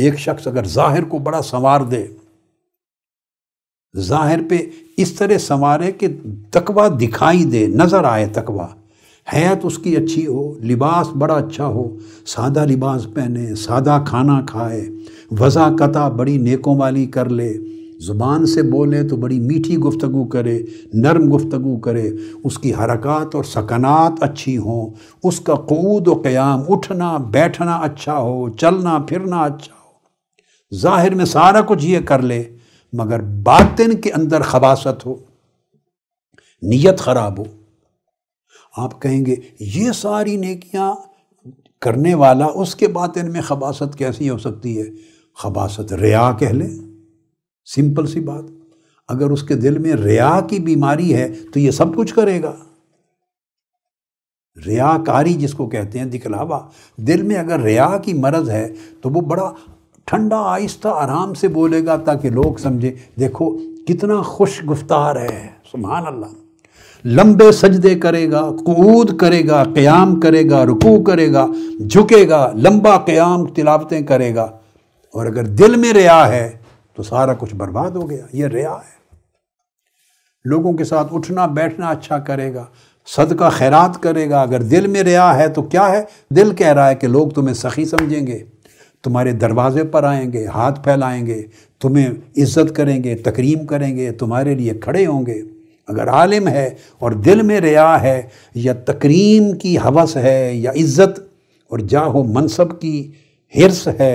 एक शख्स अगर जाहिर को बड़ा संवार दे जाहिर पे इस तरह संवारे कि तकवा दिखाई दे नज़र आए तकवा हैत उसकी अच्छी हो लिबास बड़ा अच्छा हो सादा लिबास पहने सादा खाना खाए वज़ा कता बड़ी नेकों वाली कर ले ज़ुबान से बोले तो बड़ी मीठी गुफ्तु करे नरम गुफ्तु करे उसकी हरकत और सकनात अच्छी हों उसका कूद व क़्याम उठना बैठना अच्छा हो चलना फिरना अच्छा जाहिर में सारा कुछ ये कर ले मगर बातिन के अंदर खबासत हो नीयत खराब हो आप कहेंगे ये सारी नेकियां करने वाला उसके बातिन में खबासत कैसी हो सकती है खबासत रिया कह ले सिंपल सी बात अगर उसके दिल में रिया की बीमारी है तो ये सब कुछ करेगा रियाकारी जिसको कहते हैं दिखलावा दिल में अगर रिया की मर्ज है तो वो बड़ा ठंडा आहिस्ता आराम से बोलेगा ताकि लोग समझे देखो कितना खुश गुफ्तार है सुबहान अल्लाह लंबे सजदे करेगा कूद करेगा क़याम करेगा रुकू करेगा झुकेगा लंबा क़याम तिलावतें करेगा और अगर दिल में रिया है तो सारा कुछ बर्बाद हो गया ये रिया है लोगों के साथ उठना बैठना अच्छा करेगा सदका खैरात करेगा अगर दिल में रिया है तो क्या है दिल कह रहा है कि लोग तुम्हें सखी समझेंगे तुम्हारे दरवाजे पर आएंगे हाथ फैलाएंगे तुम्हें इज्जत करेंगे तकरीम करेंगे तुम्हारे लिए खड़े होंगे अगर आलिम है और दिल में रिया है या तकरीम की हवस है या इज्जत और जाहो मनसब की हिरस है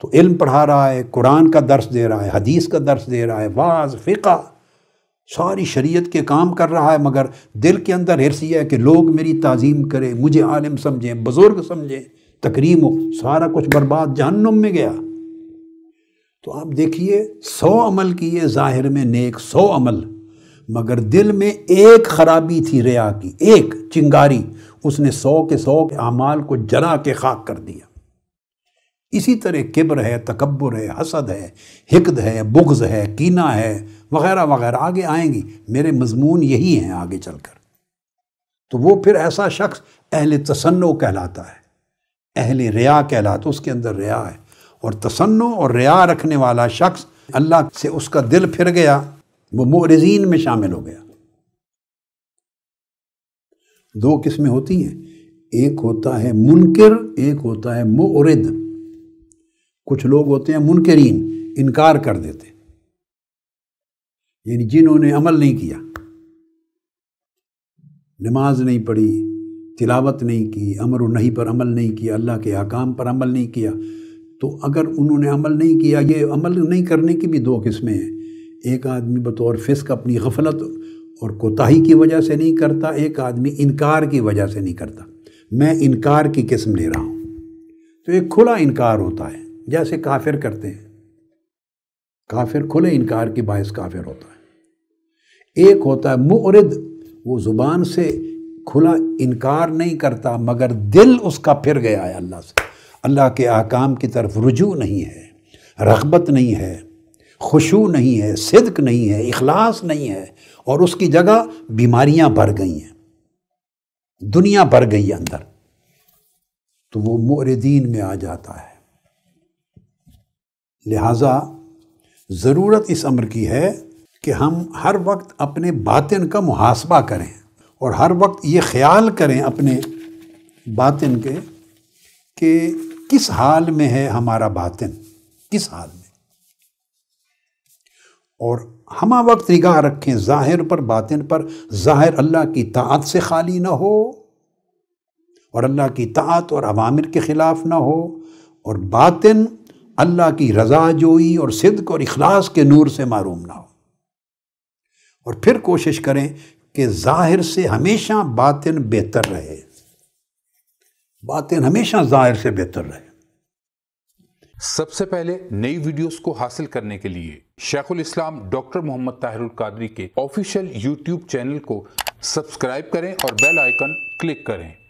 तो इल्म पढ़ा रहा है कुरान का दर्स दे रहा है हदीस का दर्श दे रहा है वाज फ़िका सारी शरीयत के काम कर रहा है मगर दिल के अंदर हिरस यह है कि लोग मेरी ताज़ीम करें मुझे आलिम समझें बुज़ुर्ग समझें तकरीम सारा कुछ बर्बाद जहन्नुम में गया तो आप देखिए सौ अमल किए जाहिर में नेक सौ अमल मगर दिल में एक खराबी थी रिया की एक चिंगारी उसने सौ के सौ के अमाल को जरा के खाक कर दिया इसी तरह किब्र है तकबर है हसद है हिकद है बुग्ज है कीना है वगैरह वगैरह आगे आएंगी मेरे मजमून यही हैं आगे चलकर तो वो फिर ऐसा शख्स अहल तसन्नो कहलाता है अहल रिया कहलाते उसके अंदर रिया है और तसन्न और रिया रखने वाला शख्स अल्लाह से उसका दिल फिर गया वो मोरजीन में शामिल हो गया दो किस्में होती हैं एक होता है मुनकर एक होता है मोरद कुछ लोग होते हैं मुनकरीन इनकार कर देते यानी जिन्होंने अमल नहीं किया नमाज नहीं पढ़ी तिलावत नहीं की अमर नहीं पर अमल नहीं किया अल्लाह के अकाम पर अमल नहीं किया तो अगर उन्होंने अमल नहीं किया ये अमल नहीं करने की भी दो किस्में हैं एक आदमी बतौर फिस्क अपनी गफलत और कोताही की वजह से नहीं करता एक आदमी इनकार की वजह से नहीं करता मैं इनकार की किस्म ले रहा हूँ तो एक खुला इनकार होता है जैसे काफिर करते हैं काफिर खुले इनकार के बायस काफिर होता है एक होता है मुरद वो ज़ुबान से खुला इनकार नहीं करता मगर दिल उसका फिर गया है अल्लाह से अल्लाह के आकाम की तरफ रुजू नहीं है रगबत नहीं है खुशू नहीं है सिद्क नहीं है इखलास नहीं है और उसकी जगह बीमारियां भर गई हैं दुनिया भर गई है अंदर तो वो मोरदीन में आ जाता है लिहाजा ज़रूरत इस अमर की है कि हम हर वक्त अपने बातिन का मुहासबा करें और हर वक्त ये ख्याल करें अपने बातिन के कि किस हाल में है हमारा बातिन किस हाल में और हम वक्त निगाह रखें ज़ाहिर पर बातिन पर ज़ाहिर अल्लाह की तात से खाली ना हो और अल्लाह की तात और अवामिर के ख़िलाफ़ ना हो और बातिन अल्लाह की रजा जोई और सिद्क और इखलास के नूर से मरूम ना हो और फिर कोशिश करें कि ज़ाहिर से हमेशा बातिन बेहतर रहे बातिन हमेशा ज़ाहिर से बेहतर रहे सबसे पहले नई वीडियोस को हासिल करने के लिए शेखुल इस्लाम डॉक्टर मोहम्मद ताहिरुल कादरी के ऑफिशियल यूट्यूब चैनल को सब्सक्राइब करें और बेल आइकन क्लिक करें